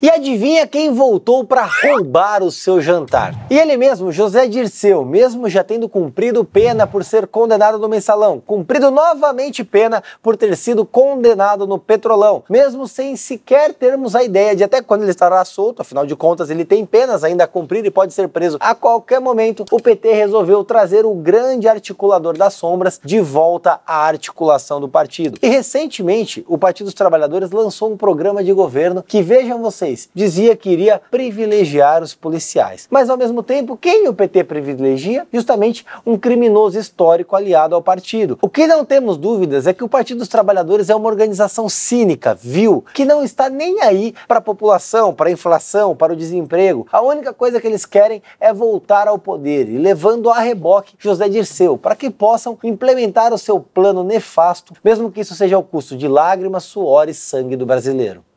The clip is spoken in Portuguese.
E adivinha quem voltou para roubar o seu jantar? E ele mesmo, José Dirceu, mesmo já tendo cumprido pena por ser condenado no mensalão, cumprido novamente pena por ter sido condenado no petrolão, mesmo sem sequer termos a ideia de até quando ele estará solto, afinal de contas ele tem penas ainda a cumprir e pode ser preso a qualquer momento, o PT resolveu trazer o grande articulador das sombras de volta à articulação do partido. E recentemente, o Partido dos Trabalhadores lançou um programa de governo que, vejam vocês, 2016. Dizia que iria privilegiar os policiais. Mas, ao mesmo tempo, quem o PT privilegia? Justamente um criminoso histórico aliado ao partido. O que não temos dúvidas é que o Partido dos Trabalhadores é uma organização cínica, vil, que não está nem aí para a população, para a inflação, para o desemprego. A única coisa que eles querem é voltar ao poder e levando a reboque José Dirceu para que possam implementar o seu plano nefasto, mesmo que isso seja ao custo de lágrimas, suor e sangue do brasileiro.